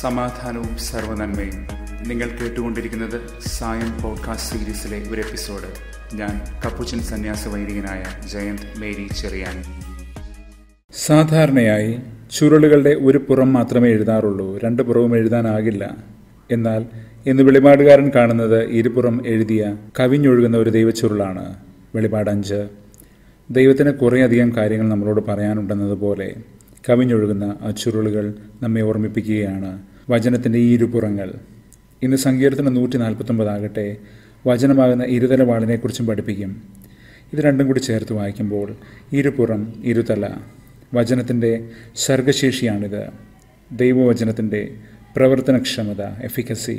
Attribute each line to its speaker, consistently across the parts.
Speaker 1: സമാധാനവും സർവനന്മയും നിങ്ങൾ കേട്ടുകൊണ്ടിരിക്കുന്നത് സായം പോഡ്കാസ്റ്റ് സീരീസിലെ ഒരു എപ്പിസോഡ് ഞാൻ കപ്പുച്ചൻ സന്യാസ വൈദികനായ ജയന്ത് മേരി ചെറിയാൻ സാധാരണയായി ചുരുളുകളുടെ ഒരു പുറം മാത്രമേ എഴുതാറുള്ളൂ രണ്ട് പുറവും എഴുതാനാകില്ല എന്നാൽ ഇന്ന് വെളിപാടുകാരൻ കാണുന്നത് ഇരുപുറം എഴുതിയ കവിഞ്ഞൊഴുകുന്ന ഒരു ദൈവച്ചുരുളാണ് വെളിപാടഞ്ച് ദൈവത്തിന് കുറേയധികം കാര്യങ്ങൾ നമ്മളോട് പറയാനുണ്ടെന്നതുപോലെ കവിഞ്ഞൊഴുകുന്ന ആ ചുരുളുകൾ നമ്മെ ഓർമ്മിപ്പിക്കുകയാണ് വചനത്തിൻ്റെ ഈ ഇരുപുറങ്ങൾ ഇന്ന് സങ്കീർത്തനം നൂറ്റി നാൽപ്പത്തൊമ്പതാകട്ടെ വചനമാകുന്ന ഇരുതല വാളിനെക്കുറിച്ചും പഠിപ്പിക്കും ഇത് രണ്ടും കൂടി ചേർത്ത് വായിക്കുമ്പോൾ ഇരുപുറം ഇരുതല വചനത്തിൻ്റെ സർഗശേഷിയാണിത് ദൈവവചനത്തിൻ്റെ പ്രവർത്തനക്ഷമത എഫിക്കസി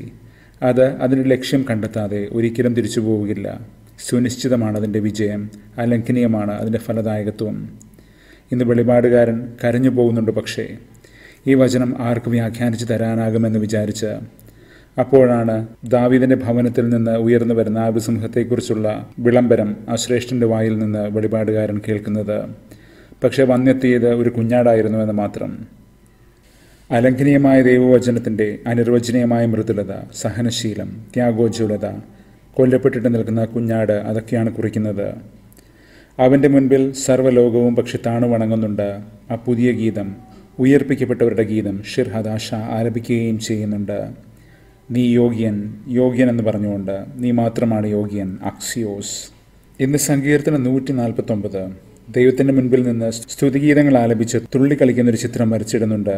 Speaker 1: അത് അതിൻ്റെ ലക്ഷ്യം കണ്ടെത്താതെ ഒരിക്കലും തിരിച്ചു പോവുകയില്ല സുനിശ്ചിതമാണ് അതിൻ്റെ വിജയം അലംഘനീയമാണ് അതിൻ്റെ ഫലദായകത്വം ഇന്ന് വെളിപാടുകാരൻ കരഞ്ഞു പോകുന്നുണ്ട് പക്ഷേ ഈ വചനം ആർക്ക് വ്യാഖ്യാനിച്ച് തരാനാകുമെന്ന് വിചാരിച്ച് അപ്പോഴാണ് ദാവീദിന്റെ ഭവനത്തിൽ നിന്ന് ഉയർന്നു വരുന്ന ആവിസിംഹത്തെക്കുറിച്ചുള്ള വിളംബരം ആ ശ്രേഷ്ഠന്റെ വായിൽ നിന്ന് വെളിപാടുകാരൻ കേൾക്കുന്നത് പക്ഷേ വന്നെത്തിയത് ഒരു എന്ന് മാത്രം അലംഘനീയമായ ദൈവവചനത്തിന്റെ അനിർവചനീയമായ മൃദുലത സഹനശീലം ത്യാഗോജ്വലത കൊല്ലപ്പെട്ടിട്ട് നിൽക്കുന്ന കുഞ്ഞാട് അതൊക്കെയാണ് കുറിക്കുന്നത് അവന്റെ മുൻപിൽ സർവ്വലോകവും പക്ഷി താണു വണങ്ങുന്നുണ്ട് ആ പുതിയ ഗീതം ഉയർപ്പിക്കപ്പെട്ടവരുടെ ഗീതം ഷിർഹദാഷ ആരംഭിക്കുകയും ചെയ്യുന്നുണ്ട് നീ യോഗ്യൻ യോഗ്യൻ എന്ന് പറഞ്ഞുകൊണ്ട് നീ മാത്രമാണ് യോഗ്യൻ അക്സിയോസ് ഇന്ന് സങ്കീർത്തനം നൂറ്റി നാൽപ്പത്തൊമ്പത് ദൈവത്തിൻ്റെ മുൻപിൽ നിന്ന് സ്തുതിഗീതങ്ങൾ ആലപിച്ച് തുള്ളി കളിക്കുന്ന ഒരു ചിത്രം വരച്ചിടുന്നുണ്ട്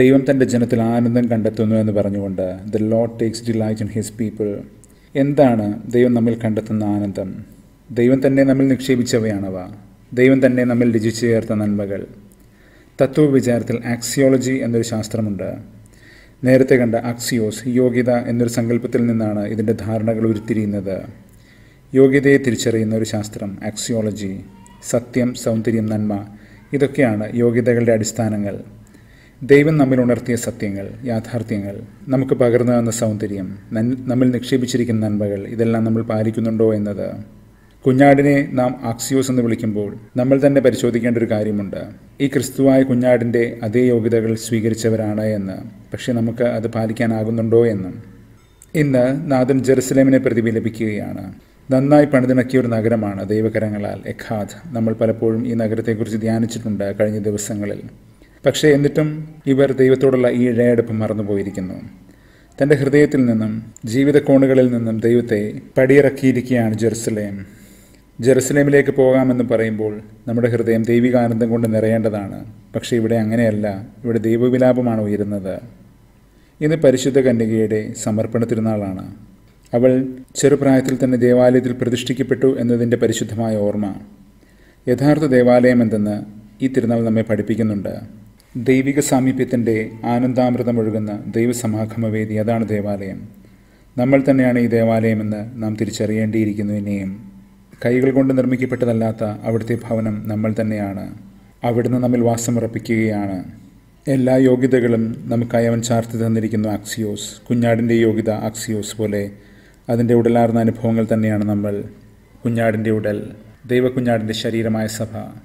Speaker 1: ദൈവം തൻ്റെ ജനത്തിൽ ആനന്ദം കണ്ടെത്തുന്നു എന്ന് പറഞ്ഞുകൊണ്ട് the lord takes delight in his people എന്താണ് ദൈവം നമ്മിൽ കണ്ടെത്തുന്ന ആനന്ദം ദൈവം തന്നെ നമ്മിൽ നിക്ഷേപിച്ചവയാണവ ദൈവം തന്നെ നമ്മിൽ രുചിച്ചു ചേർത്ത നന്മകൾ തത്വവിചാരത്തിൽ ആക്സിയോളജി എന്നൊരു ശാസ്ത്രമുണ്ട് നേരത്തെ കണ്ട അക്സിയോസ് യോഗ്യത എന്നൊരു സങ്കല്പത്തിൽ നിന്നാണ് ഇതിൻ്റെ ധാരണകൾ ഉരുത്തിരിയുന്നത് യോഗ്യതയെ തിരിച്ചറിയുന്ന ഒരു ശാസ്ത്രം ആക്സിയോളജി സത്യം സൗന്ദര്യം നന്മ ഇതൊക്കെയാണ് യോഗ്യതകളുടെ അടിസ്ഥാനങ്ങൾ ദൈവം നമ്മിൽ ഉണർത്തിയ സത്യങ്ങൾ യാഥാർത്ഥ്യങ്ങൾ നമുക്ക് പകർന്നു തന്ന സൗന്ദര്യം നമ്മിൽ നിക്ഷേപിച്ചിരിക്കുന്ന നന്മകൾ ഇതെല്ലാം നമ്മൾ പാലിക്കുന്നുണ്ടോ എന്നത് കുഞ്ഞാടിനെ നാം ആക്സിയോസ് എന്ന് വിളിക്കുമ്പോൾ നമ്മൾ തന്നെ പരിശോധിക്കേണ്ട ഒരു കാര്യമുണ്ട് ഈ ക്രിസ്തുവായ കുഞ്ഞാടിൻ്റെ അതേ യോഗ്യതകൾ സ്വീകരിച്ചവരാണ് എന്ന് പക്ഷേ നമുക്ക് അത് പാലിക്കാനാകുന്നുണ്ടോ എന്നും ഇന്ന് നാഥൻ ജെറുസലേമിനെ പ്രതിഫലിപ്പിക്കുകയാണ് നന്നായി പണിതിണക്കിയ ഒരു നഗരമാണ് ദൈവകരങ്ങളാൽ എഖാദ് നമ്മൾ പലപ്പോഴും ഈ നഗരത്തെക്കുറിച്ച് ധ്യാനിച്ചിട്ടുണ്ട് കഴിഞ്ഞ ദിവസങ്ങളിൽ പക്ഷേ എന്നിട്ടും ഇവർ ദൈവത്തോടുള്ള ഈ ഇഴയടുപ്പ് മറന്നുപോയിരിക്കുന്നു തൻ്റെ ഹൃദയത്തിൽ നിന്നും കോണുകളിൽ നിന്നും ദൈവത്തെ പടിയിറക്കിയിരിക്കുകയാണ് ജെറുസലേം ജെറുസലേമിലേക്ക് പോകാമെന്ന് പറയുമ്പോൾ നമ്മുടെ ഹൃദയം ദൈവികാനന്ദം കൊണ്ട് നിറയേണ്ടതാണ് പക്ഷേ ഇവിടെ അങ്ങനെയല്ല ഇവിടെ ദൈവവിലാപമാണ് ഉയരുന്നത് ഇന്ന് പരിശുദ്ധ കന്യകയുടെ സമർപ്പണ തിരുനാളാണ് അവൾ ചെറുപ്രായത്തിൽ തന്നെ ദേവാലയത്തിൽ പ്രതിഷ്ഠിക്കപ്പെട്ടു എന്നതിൻ്റെ പരിശുദ്ധമായ ഓർമ്മ യഥാർത്ഥ ദേവാലയം എന്തെന്ന് ഈ തിരുനാൾ നമ്മെ പഠിപ്പിക്കുന്നുണ്ട് ദൈവിക സാമീപ്യത്തിൻ്റെ ആനന്ദാമൃതം ഒഴുകുന്ന ദൈവസമാഗമവേദി അതാണ് ദേവാലയം നമ്മൾ തന്നെയാണ് ഈ ദേവാലയമെന്ന് നാം തിരിച്ചറിയേണ്ടിയിരിക്കുന്നു ഇനിയും കൈകൾ കൊണ്ട് നിർമ്മിക്കപ്പെട്ടതല്ലാത്ത അവിടുത്തെ ഭവനം നമ്മൾ തന്നെയാണ് അവിടുന്ന് നമ്മിൽ വാസമുറപ്പിക്കുകയാണ് എല്ലാ യോഗ്യതകളും നമുക്കായി അവൻ ചാർത്തി തന്നിരിക്കുന്നു ആക്സിയോസ് കുഞ്ഞാടിൻ്റെ യോഗ്യത ആക്സിയോസ് പോലെ അതിൻ്റെ ഉടലാർന്ന അനുഭവങ്ങൾ തന്നെയാണ് നമ്മൾ കുഞ്ഞാടിൻ്റെ ഉടൽ ദൈവക്കുഞ്ഞാടിൻ്റെ ശരീരമായ സഭ